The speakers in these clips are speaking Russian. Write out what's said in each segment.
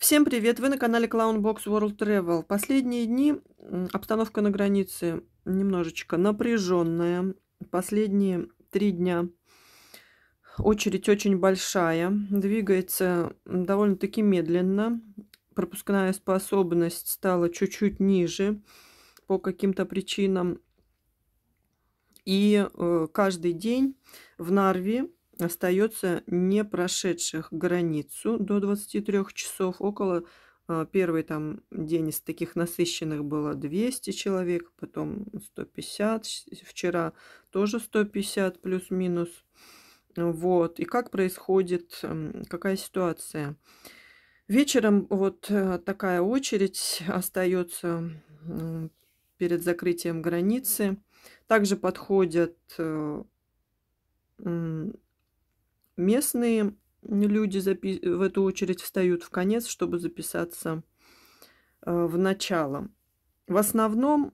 Всем привет! Вы на канале Clown Box World Travel. Последние дни обстановка на границе немножечко напряженная. Последние три дня очередь очень большая. Двигается довольно-таки медленно. Пропускная способность стала чуть-чуть ниже по каким-то причинам. И э, каждый день в Нарве остается не прошедших границу до 23 часов. Около а, первый там день из таких насыщенных было 200 человек, потом 150, вчера тоже 150 плюс-минус. Вот. И как происходит, какая ситуация? Вечером вот э, такая очередь остается перед закрытием границы. Также подходят э, Местные люди в эту очередь встают в конец, чтобы записаться э, в начало. В основном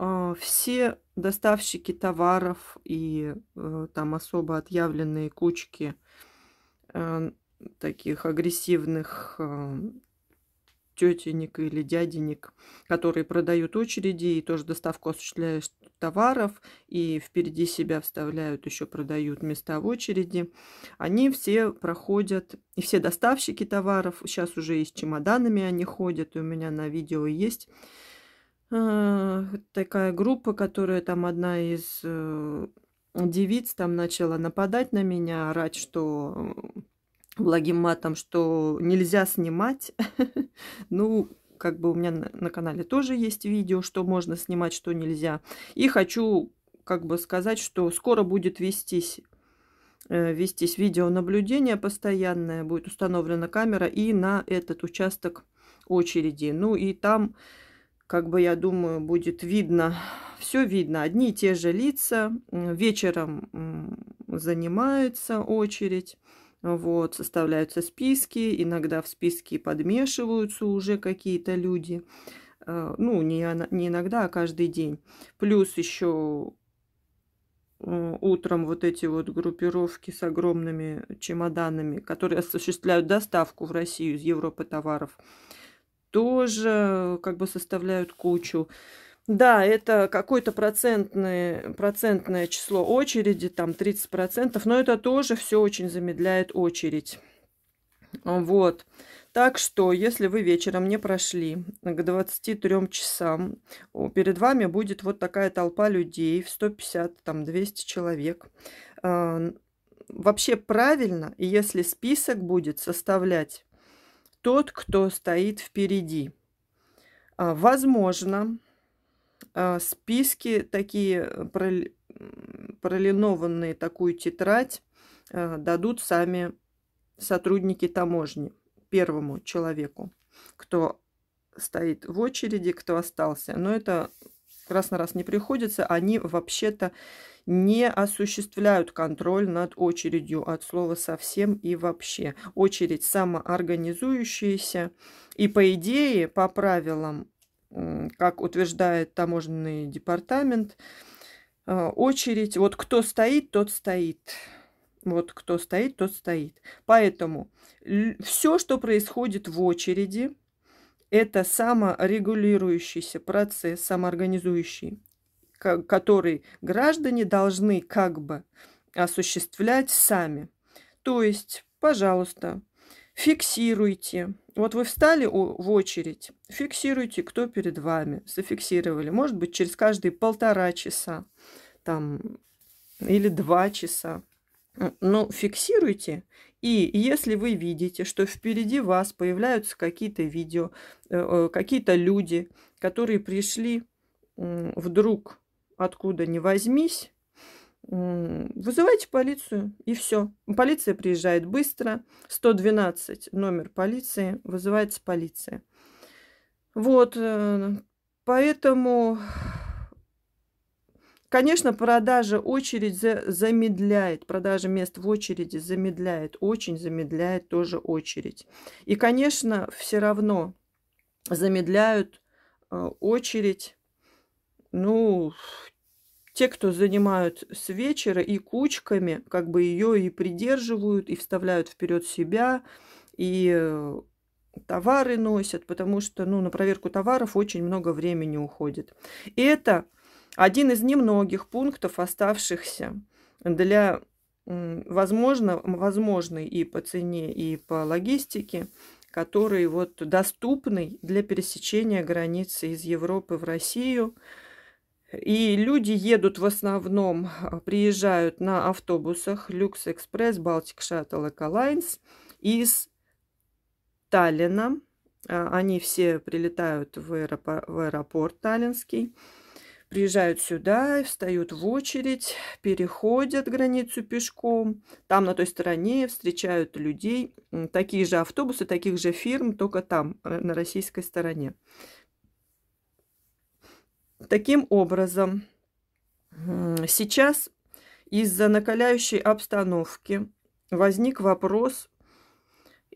э, все доставщики товаров и э, там особо отъявленные кучки таких агрессивных тетенек или дяденек, которые продают очереди и тоже доставку осуществляют товаров, и впереди себя вставляют, еще продают места в очереди. Они все проходят, и все доставщики товаров, сейчас уже и с чемоданами они ходят, и у меня на видео есть э, такая группа, которая там одна из э, девиц там начала нападать на меня, орать, что благим матом, что нельзя снимать. Ну, как бы у меня на канале тоже есть видео, что можно снимать, что нельзя. И хочу как бы сказать, что скоро будет вестись э, вестись видеонаблюдение постоянное, будет установлена камера и на этот участок очереди. Ну и там, как бы я думаю, будет видно, все видно, одни и те же лица, вечером занимаются очередь. Вот, составляются списки, иногда в списке подмешиваются уже какие-то люди. А, ну, не, не иногда, а каждый день. Плюс еще утром вот эти вот группировки с огромными чемоданами, которые осуществляют доставку в Россию из Европы товаров, тоже как бы составляют кучу. Да, это какое-то процентное, процентное число очереди, там 30%, но это тоже все очень замедляет очередь. Вот. Так что, если вы вечером не прошли к 23 часам, перед вами будет вот такая толпа людей в 150-200 человек. Вообще правильно, если список будет составлять тот, кто стоит впереди. А, возможно, а, списки такие э, пролинованные, такую тетрадь а, дадут сами сотрудники таможни первому человеку, кто стоит в очереди, кто остался. Но это раз на раз не приходится. Они вообще-то не осуществляют контроль над очередью от слова совсем и вообще. Очередь самоорганизующаяся. И по идее, по правилам как утверждает таможенный департамент, а, очередь, вот кто стоит, тот стоит. Вот кто стоит, тот стоит. Поэтому все, что происходит в очереди, это саморегулирующийся процесс, самоорганизующий, который граждане должны как бы осуществлять сами. То есть, пожалуйста, Фиксируйте. Вот вы встали в очередь, фиксируйте, кто перед вами. Зафиксировали. Может быть, через каждые полтора часа там, или два часа. Но фиксируйте. И если вы видите, что впереди вас появляются какие-то видео, э, э, какие-то люди, которые пришли вдруг откуда ни возьмись, вызывайте полицию, и все. Полиция приезжает быстро. 112 номер полиции, вызывается полиция. Вот, э, поэтому, конечно, продажа очередь замедляет, продажа мест в очереди замедляет, очень замедляет тоже очередь. И, конечно, все равно замедляют э, очередь, ну, те, кто занимают с вечера и кучками, как бы ее и придерживают, и вставляют вперед себя, и э, товары носят, потому что ну, на проверку товаров очень много времени уходит. И это один из немногих пунктов, оставшихся для, возможно, возможной и по цене, и по логистике, который вот доступный для пересечения границы из Европы в Россию – и люди едут в основном, а, приезжают на автобусах Люкс Экспресс, Балтик Шаттл, Эколайнс из Таллина. А, они все прилетают в, аэропор в аэропорт Таллинский, приезжают сюда, встают в очередь, переходят границу пешком. Там на той стороне встречают людей, такие же автобусы, таких же фирм, только там, э, на российской стороне. Таким образом, сейчас из-за накаляющей обстановки возник вопрос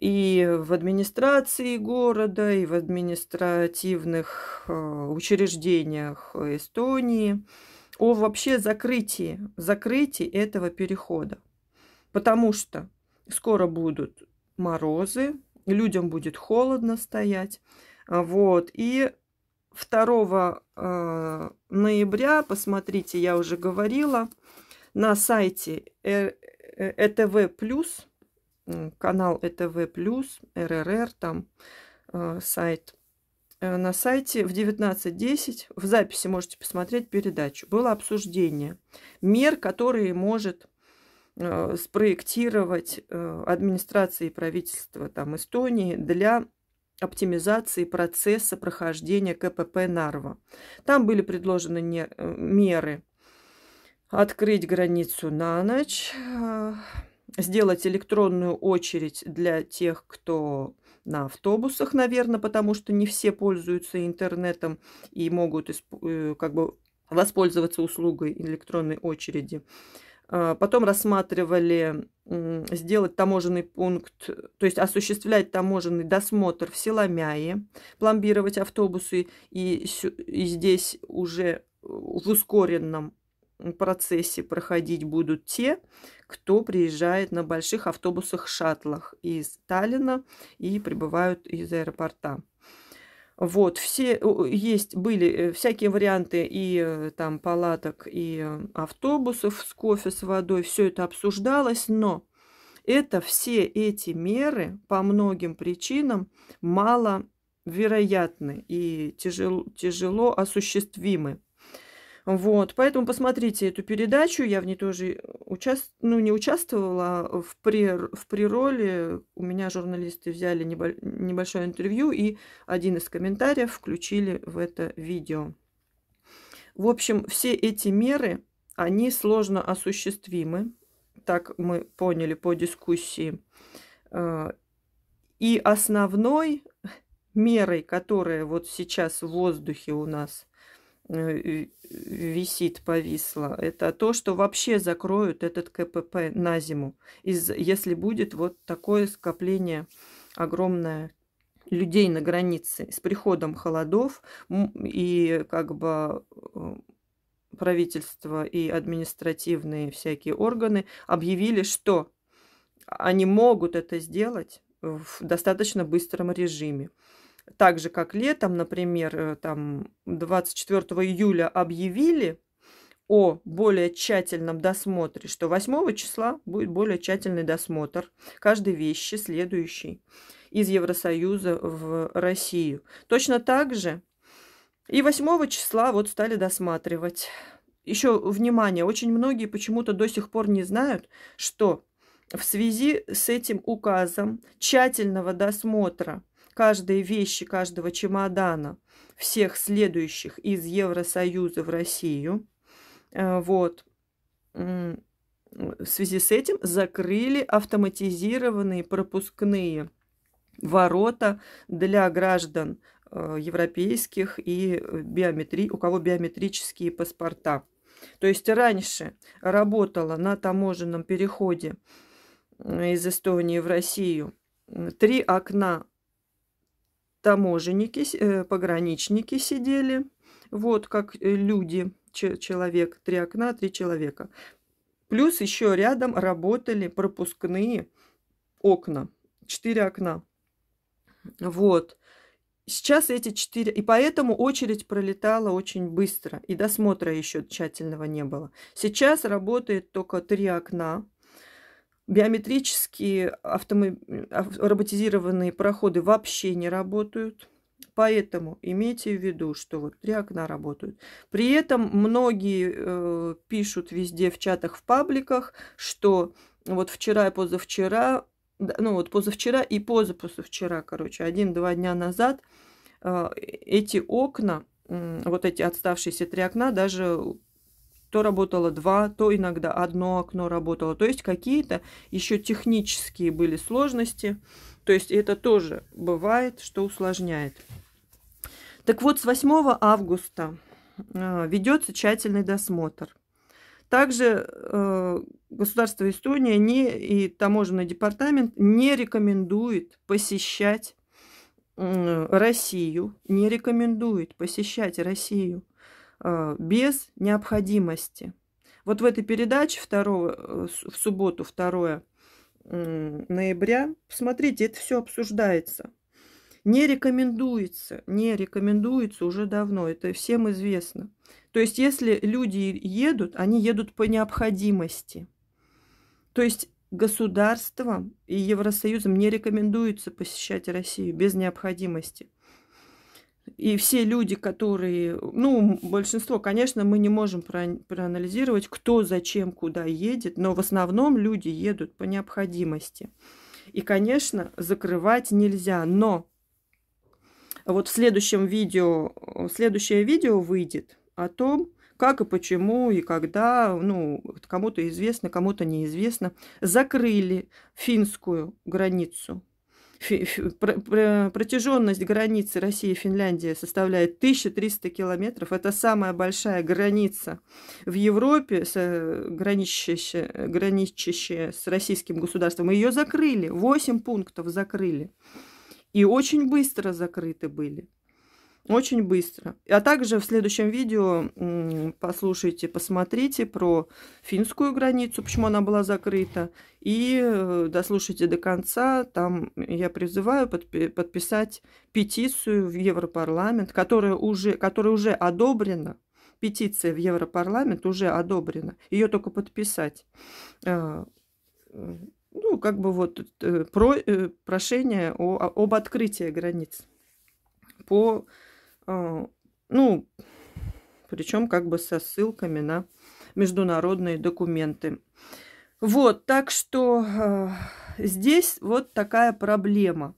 и в администрации города, и в административных э, учреждениях Эстонии о вообще закрытии, закрытии этого перехода. Потому что скоро будут морозы, людям будет холодно стоять. А вот, и 2 э, ноября, посмотрите, я уже говорила, на сайте ЭТВ+, э канал ЭТВ+, РРР, там э, сайт, на сайте в 19.10, в записи можете посмотреть передачу, было обсуждение мер, которые может спроектировать администрации и правительство там, Эстонии для оптимизации процесса прохождения КПП Нарва. Там были предложены э, меры открыть границу на ночь, а, сделать электронную очередь для тех, кто на автобусах, наверное, потому что не все пользуются интернетом и могут э, как бы воспользоваться услугой электронной очереди. А, потом рассматривали сделать таможенный пункт, то есть осуществлять таможенный досмотр в Силомяе, пломбировать автобусы и, и здесь уже э, в ускоренном процессе проходить будут те, кто приезжает на больших автобусах-шаттлах из Таллина и прибывают из аэропорта. Вот, все есть, были э, всякие варианты и э, там палаток, и э, автобусов с кофе, с водой, все это обсуждалось, но это все эти меры по многим причинам мало вероятны и тяжело, тяжело осуществимы. Вот, поэтому посмотрите эту передачу, я в ней тоже участ... ну, не участвовала а, в, при... в прироле У меня журналисты взяли небо... небольшое интервью и один из комментариев включили в это видео. В общем, все эти меры, они сложно осуществимы. Так мы поняли по дискуссии. А, и основной мерой, которая вот сейчас в воздухе у нас Э, э, висит, повисло. Это то, что вообще закроют этот КПП на зиму. Из, если будет вот такое скопление огромное людей на границе с приходом холодов и как бы э, правительство и административные всякие органы объявили, что они могут это сделать в достаточно быстром режиме так же, как летом, например, э, там 24 июля объявили о более тщательном досмотре, что 8 числа будет более тщательный досмотр каждой вещи, следующей из Евросоюза в Россию. Точно так же и 8 числа вот стали досматривать. Еще внимание, очень многие почему-то до сих пор не знают, что в связи с этим указом тщательного досмотра каждой вещи, каждого чемодана всех следующих из Евросоюза в Россию. Э, вот. В связи с этим закрыли автоматизированные пропускные ворота для граждан э, европейских и э, биометри... у кого биометрические паспорта. То есть раньше работала на таможенном переходе из Эстонии в Россию три окна таможенники, э, пограничники сидели, вот как э, люди, человек, три окна, три человека. Плюс еще рядом работали пропускные окна, четыре окна. Вот. Сейчас эти четыре... И поэтому очередь пролетала очень быстро. И досмотра еще тщательного не было. Сейчас работает только три окна. Биометрические автомо... А, роботизированные проходы вообще не работают. Поэтому имейте в виду, что вот три окна работают. При этом многие э, пишут везде в чатах, в пабликах, что вот вчера и позавчера, ну вот позавчера и позапозавчера, короче, один-два дня назад э, эти окна, э, вот эти отставшиеся три окна даже то работало два, то иногда одно окно работало. То есть какие-то еще технические были сложности. То есть это тоже бывает, что усложняет. Так вот, с 8 августа э, ведется тщательный досмотр. Также э, государство Эстония не, и таможенный департамент не рекомендует посещать Россию, не рекомендует посещать Россию. Э, без необходимости. Вот в этой передаче 2, э, в субботу 2 ноября, смотрите, это все обсуждается. Не рекомендуется, не рекомендуется уже давно, это всем известно. То есть, если люди едут, они едут по необходимости. То есть, государством и Евросоюзом не рекомендуется посещать Россию без необходимости – и все люди, которые, ну, большинство, конечно, мы не можем проанализировать, кто зачем куда едет, но в основном люди едут по необходимости. И, конечно, закрывать нельзя, но вот в следующем видео, э, следующее видео выйдет о том, как и почему и когда, ну, кому-то известно, кому-то неизвестно, закрыли финскую границу протяженность границы России и Финляндии составляет 1300 километров. Это самая большая граница в Европе, граничащая, граничащая с российским государством. Ее закрыли, 8 пунктов закрыли. И очень быстро закрыты были очень быстро. А также в следующем видео послушайте, посмотрите про финскую границу, почему она была закрыта. И э, дослушайте до конца. Там я призываю подписать петицию в Европарламент, которая уже, которая уже одобрена. Петиция в Европарламент уже одобрена. Ее только подписать а, ну, как бы вот э, про, э, прошение о, об открытии границ по а, ну, причем как бы со ссылками на международные документы. Вот, так что э, здесь вот такая проблема,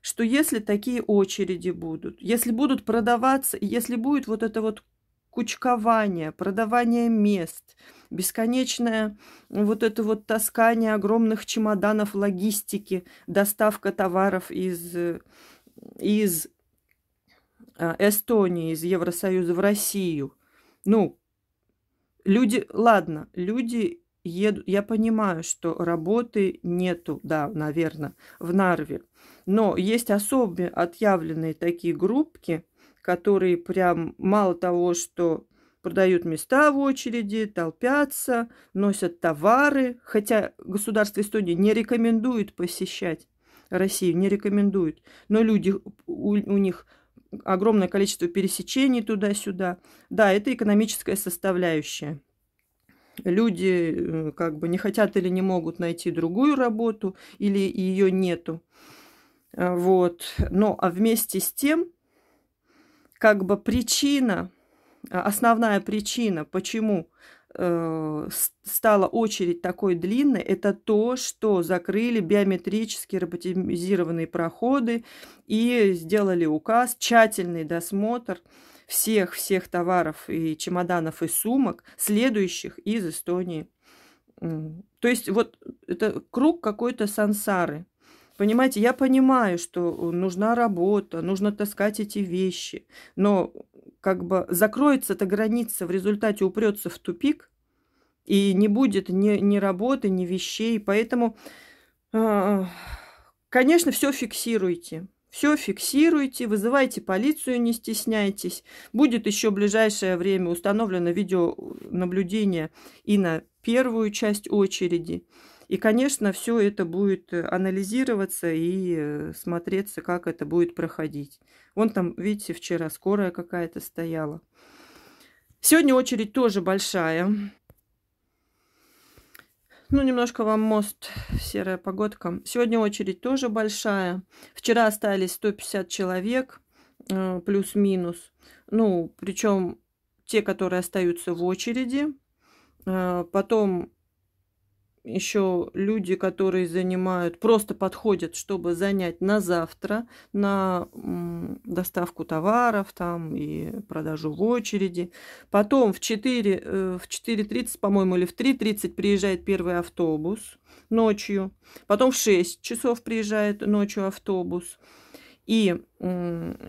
что если такие очереди будут, если будут продаваться, если будет вот это вот кучкование, продавание мест, бесконечное вот это вот таскание огромных чемоданов логистики, доставка товаров из, из а, Эстонии из Евросоюза в Россию. Ну, люди, ладно, люди едут. я понимаю, что работы нету, да, наверное, в Нарве, но есть особо отъявленные такие группки, которые прям мало того, что продают места в очереди, толпятся, носят товары, хотя государство Эстонии не рекомендует посещать Россию, не рекомендует, но люди у, у них огромное количество пересечений туда-сюда. Да, это экономическая составляющая. Люди э, как бы не хотят или не могут найти другую работу, или ее нету. Э, вот. Но ну, а вместе с тем, как бы причина, э, основная причина, почему Э, стала очередь такой длинной, это то, что закрыли биометрические роботизированные проходы и сделали указ, тщательный досмотр всех-всех товаров и чемоданов и сумок, следующих из Эстонии. То есть вот это круг какой-то сансары. Понимаете, я понимаю, что нужна работа, нужно таскать эти вещи, но как бы закроется эта граница, в результате упрется в тупик, и не будет ни, ни работы, ни вещей. Поэтому, а, конечно, все фиксируйте. Все фиксируйте, вызывайте полицию, не стесняйтесь. Будет еще в ближайшее время установлено видеонаблюдение э, и на первую часть очереди. И, конечно, все это будет э, анализироваться и э, смотреться, как это будет проходить. Вон там, видите, вчера скорая какая-то стояла. Сегодня очередь тоже большая. Ну, немножко вам мост, серая погодка. Сегодня очередь тоже большая. Вчера остались 150 человек, э, плюс-минус. Ну, причем те, которые остаются в очереди. Потом еще люди, которые занимают, просто подходят, чтобы занять на завтра, на доставку товаров там и продажу в очереди. Потом в 4, э, в 4.30, по-моему, или в 3.30 приезжает первый автобус ночью. Потом в 6 часов приезжает ночью автобус. И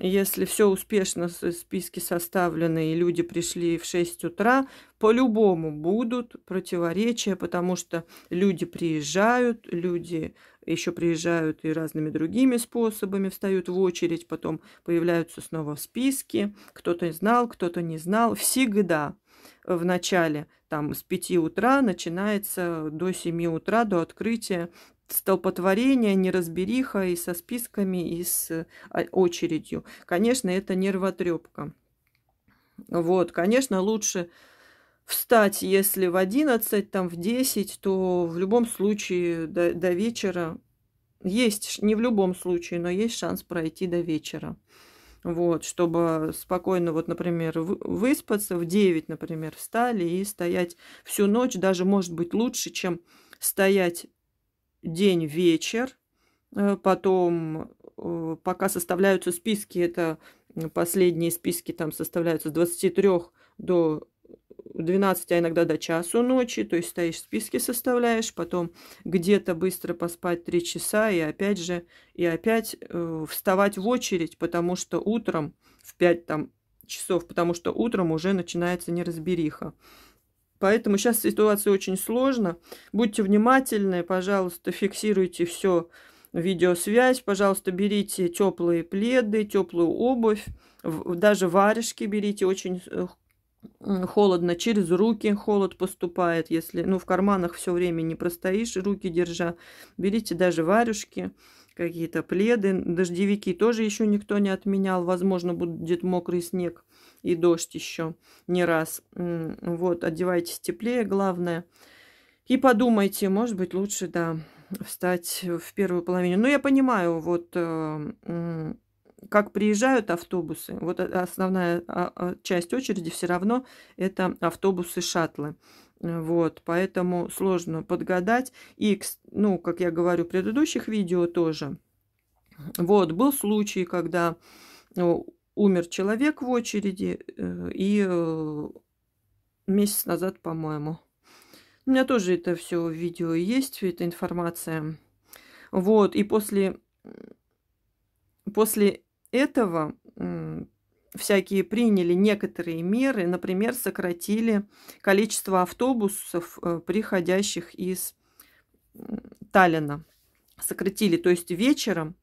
если все успешно, списки составлены, и люди пришли в 6 утра, по-любому будут противоречия, потому что люди приезжают, люди еще приезжают и разными другими способами, встают в очередь, потом появляются снова в списке, кто-то знал, кто-то не знал, всегда в начале, там, с 5 утра начинается до 7 утра, до открытия столпотворение, неразбериха и со списками, и с а, очередью. Конечно, это нервотрепка. Вот, конечно, лучше встать, если в 11, там в 10, то в любом случае до, до вечера есть, не в любом случае, но есть шанс пройти до вечера. Вот, чтобы спокойно, вот, например, выспаться, в 9, например, встали и стоять всю ночь, даже, может быть, лучше, чем стоять день-вечер, э, потом э, пока составляются списки, это последние списки там составляются с 23 до 12, э, а иногда до часу ночи, то есть стоишь списки составляешь, потом где-то быстро поспать 3 часа и опять же, и опять э, вставать в очередь, потому что утром в 5 там, часов, потому что утром уже начинается неразбериха. Поэтому сейчас ситуация очень сложна. Будьте внимательны, пожалуйста, фиксируйте все видеосвязь, пожалуйста, берите теплые пледы, теплую обувь, даже варежки берите, очень э, холодно, через руки холод поступает, если, ну, в карманах все время не простоишь, руки держа, берите даже варежки, какие-то пледы, дождевики тоже еще никто не отменял, возможно, будет мокрый снег и дождь еще не раз. Вот, одевайтесь теплее, главное. И подумайте, может быть, лучше, да, встать в первую половину. Но ну, я понимаю, вот э, как приезжают автобусы, вот э, основная а, а, часть очереди все равно это автобусы-шаттлы. Вот, поэтому сложно подгадать. И, ну, как я говорю в предыдущих видео тоже. Вот, был случай, когда умер человек в очереди, э, и э, месяц назад, по-моему. У меня тоже это все в видео есть, эта информация. Вот, и после, после этого всякие приняли некоторые меры, например, сократили количество автобусов, э, приходящих из Таллина. Сократили, то есть вечером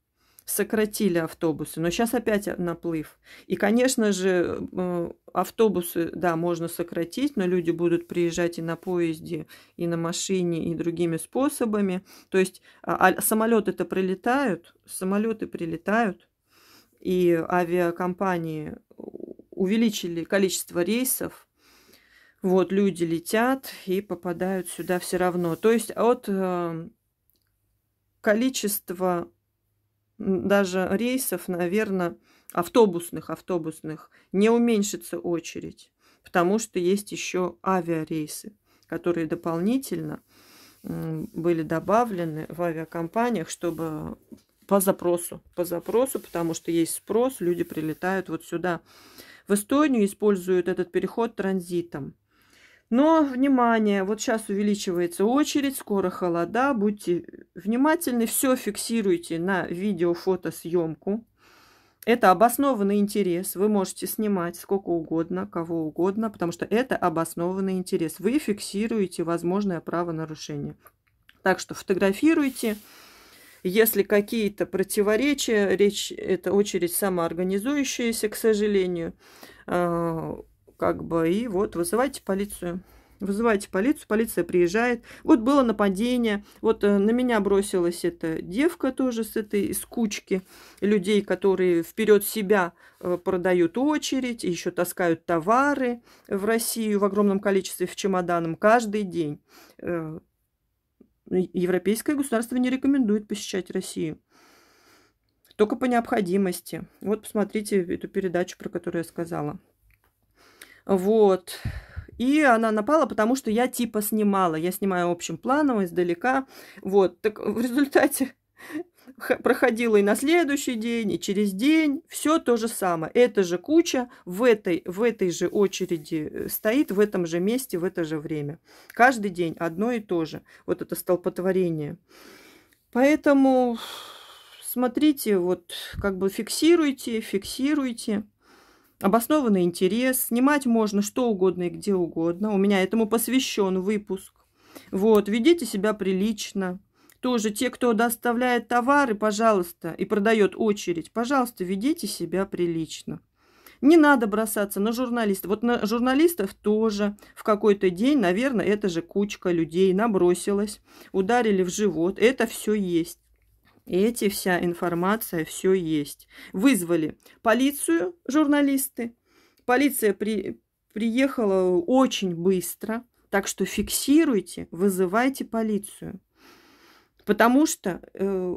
сократили автобусы, но сейчас опять наплыв. И, конечно же, э, автобусы, да, можно сократить, но люди будут приезжать и на поезде, и на машине, и другими способами. То есть а, а самолеты-то прилетают, самолеты прилетают, и авиакомпании увеличили количество рейсов, вот люди летят и попадают сюда все равно. То есть а от э, количества даже рейсов, наверное, автобусных, автобусных, не уменьшится очередь, потому что есть еще авиарейсы, которые дополнительно были добавлены в авиакомпаниях, чтобы по запросу, по запросу, потому что есть спрос, люди прилетают вот сюда, в Эстонию, используют этот переход транзитом. Но, внимание, вот сейчас увеличивается очередь, скоро холода, будьте внимательны, все фиксируйте на видео-фотосъемку. Это обоснованный интерес, вы можете снимать сколько угодно, кого угодно, потому что это обоснованный интерес. Вы фиксируете возможное правонарушение. Так что фотографируйте. Если какие-то противоречия, речь, это очередь самоорганизующаяся, к сожалению, а, как бы, и вот вызывайте полицию. Вызывайте полицию, полиция приезжает. Вот было нападение, вот э, на меня бросилась эта девка тоже с этой из кучки людей, которые вперед себя э, продают очередь, еще таскают товары в Россию в огромном количестве в чемоданом каждый день. Э, европейское государство не рекомендует посещать Россию. Только по необходимости. Вот посмотрите эту передачу, про которую я сказала. Вот. И она напала, потому что я типа снимала. Я снимаю общим планом издалека. Вот. Так в результате проходила и на следующий день, и через день. Все то же самое. Эта же куча в этой, в этой же очереди э, стоит, в этом же месте, в это же время. Каждый день одно и то же. Вот это столпотворение. Поэтому смотрите, вот как бы фиксируйте, фиксируйте обоснованный интерес, снимать можно что угодно и где угодно. У меня этому посвящен выпуск. Вот, ведите себя прилично. Тоже те, кто доставляет товары, пожалуйста, и продает очередь, пожалуйста, ведите себя прилично. Не надо бросаться на журналистов. Вот на журналистов тоже в какой-то день, наверное, эта же кучка людей набросилась, ударили в живот. Это все есть. И эти вся информация, все есть. Вызвали полицию журналисты. Полиция при, приехала очень быстро. Так что фиксируйте, вызывайте полицию. Потому что э,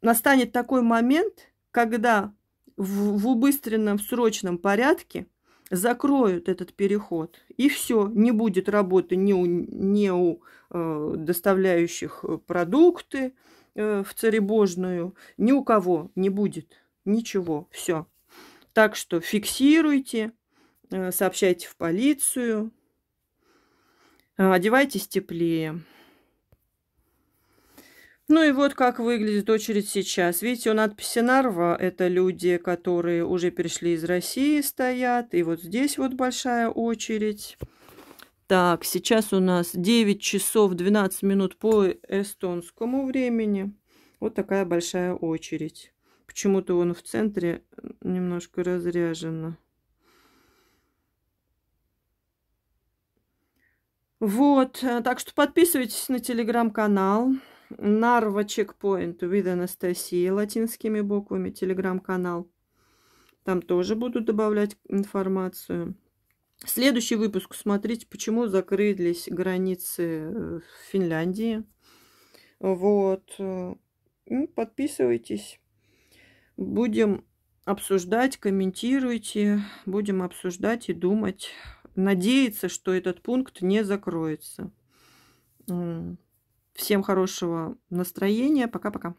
настанет такой момент, когда в, в убыстренном срочном порядке закроют этот переход, и все, не будет работы ни у, ни у э, доставляющих продукты, Э, в царебожную ни у кого не будет. Ничего, все. Так что фиксируйте, э, сообщайте в полицию, э, одевайтесь теплее. Ну и вот как выглядит очередь сейчас. Видите, у надписи Нарва – это люди, которые уже перешли из России, стоят. И вот здесь вот большая очередь. Так, сейчас у нас 9 часов 12 минут по эстонскому времени. Вот такая большая очередь. Почему-то он в центре немножко разряжено. Вот, э, так что подписывайтесь на телеграм-канал. Нарва Чекпоинт with Анастасии латинскими буквами, телеграм-канал. Там тоже буду добавлять информацию. Следующий выпуск смотрите, почему закрылись границы э, Финляндии. Вот. Э, ну, подписывайтесь. Будем обсуждать, комментируйте. Будем обсуждать и думать. Надеяться, что этот пункт не закроется. Всем хорошего настроения. Пока-пока.